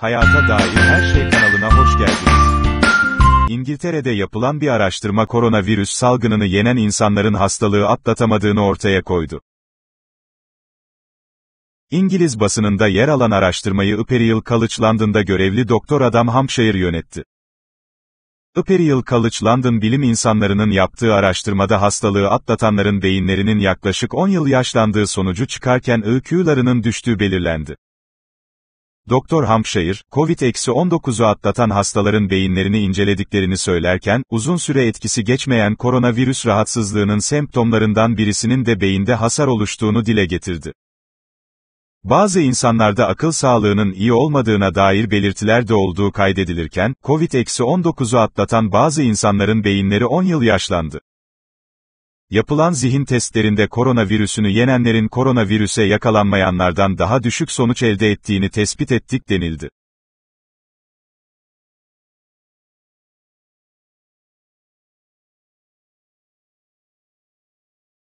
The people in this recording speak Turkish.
Hayata dair her şey kanalına hoş geldiniz. İngiltere'de yapılan bir araştırma koronavirüs salgınını yenen insanların hastalığı atlatamadığını ortaya koydu. İngiliz basınında yer alan araştırmayı Imperial College London'da görevli doktor adam Hampshire yönetti. Imperial College London bilim insanlarının yaptığı araştırmada hastalığı atlatanların beyinlerinin yaklaşık 10 yıl yaşlandığı sonucu çıkarken IQ'larının düştüğü belirlendi. Doktor Hampshire, COVID-19'u atlatan hastaların beyinlerini incelediklerini söylerken, uzun süre etkisi geçmeyen koronavirüs rahatsızlığının semptomlarından birisinin de beyinde hasar oluştuğunu dile getirdi. Bazı insanlarda akıl sağlığının iyi olmadığına dair belirtiler de olduğu kaydedilirken, COVID-19'u atlatan bazı insanların beyinleri 10 yıl yaşlandı. Yapılan zihin testlerinde koronavirüsünü yenenlerin koronavirüse yakalanmayanlardan daha düşük sonuç elde ettiğini tespit ettik denildi.